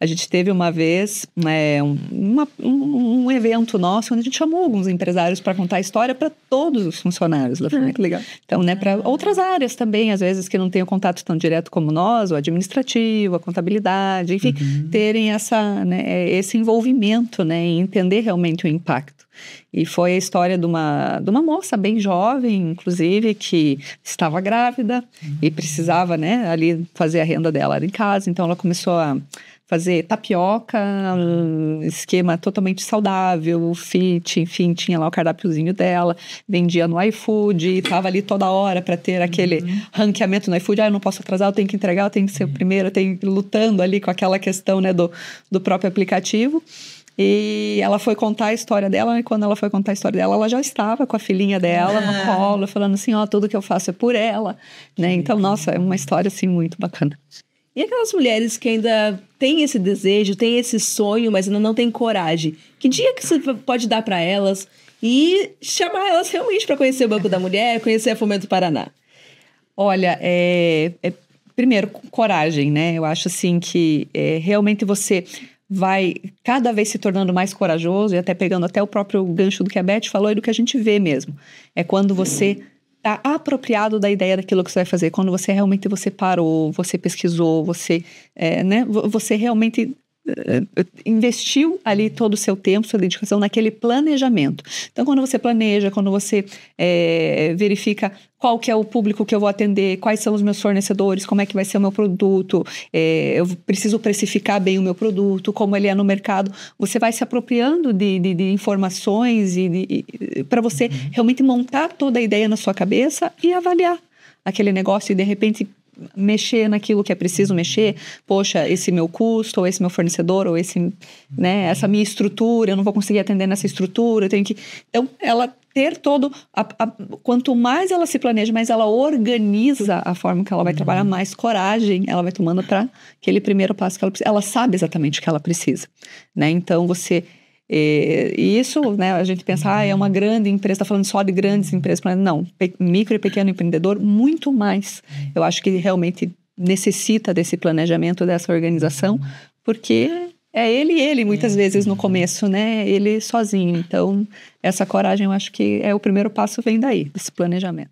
A gente teve uma vez né, um, uma, um, um, evento nosso onde a gente chamou alguns empresários para contar a história para todos os funcionários da FUNEC. Ah, que legal. Então, né, para outras áreas também, às vezes que não têm o contato tão direto como nós, o administrativo, a contabilidade, enfim, uhum. terem essa, né, é, esse envolvimento né, e entender realmente o impacto. E foi a história de uma, de uma moça bem jovem, inclusive, que estava grávida uhum. e precisava, né, ali fazer a renda dela em casa. Então ela começou a fazer tapioca, esquema totalmente saudável, fit, enfim, tinha lá o cardápiozinho dela, vendia no iFood, estava ali toda hora para ter aquele uhum. ranqueamento no iFood, ah, eu não posso atrasar, eu tenho que entregar, eu tenho que ser o uhum. primeiro, eu tenho lutando ali com aquela questão, né, do, do próprio aplicativo. E ela foi contar a história dela, e né? quando ela foi contar a história dela, ela já estava com a filhinha dela ah. no colo, falando assim, ó, oh, tudo que eu faço é por ela, né? Então, nossa, é uma história, assim, muito bacana. E aquelas mulheres que ainda têm esse desejo, têm esse sonho, mas ainda não têm coragem, que dia que você pode dar para elas e chamar elas realmente para conhecer o Banco da Mulher, conhecer a Fomento Paraná? Olha, é, é primeiro, coragem, né? Eu acho assim que é, realmente você vai cada vez se tornando mais corajoso e até pegando até o próprio gancho do que a Beth falou e do que a gente vê mesmo. É quando você está apropriado da ideia daquilo que você vai fazer, quando você realmente você parou, você pesquisou, você, é, né, você realmente eh, investiu ali todo o seu tempo, sua dedicação naquele planejamento. Então, quando você planeja, quando você é, verifica qual que é o público que eu vou atender, quais são os meus fornecedores, como é que vai ser o meu produto, é, eu preciso precificar bem o meu produto, como ele é no mercado, você vai se apropriando de, de, de informações e, e para você uhum. realmente montar toda a ideia na sua cabeça e avaliar aquele negócio e de repente mexer naquilo que é preciso uhum. mexer. Poxa, esse meu custo, ou esse meu fornecedor, ou esse, uhum. né, essa minha estrutura, eu não vou conseguir atender nessa estrutura, eu tenho que. Então, ela ter todo. A, a, quanto mais ela se planeja, mais ela organiza a forma que ela vai uhum. trabalhar, mais coragem ela vai tomando para aquele primeiro passo que ela precisa. Ela sabe exatamente o que ela precisa, né? Então, você e, e isso, né, a gente pensa, ah, é uma grande empresa, está falando só de grandes empresas. Não, micro e pequeno empreendedor, muito mais. Eu acho que realmente necessita desse planejamento, dessa organização, porque é ele ele muitas é. vezes no começo, né? Ele sozinho. Então, essa coragem eu acho que é o primeiro passo vem daí, desse planejamento.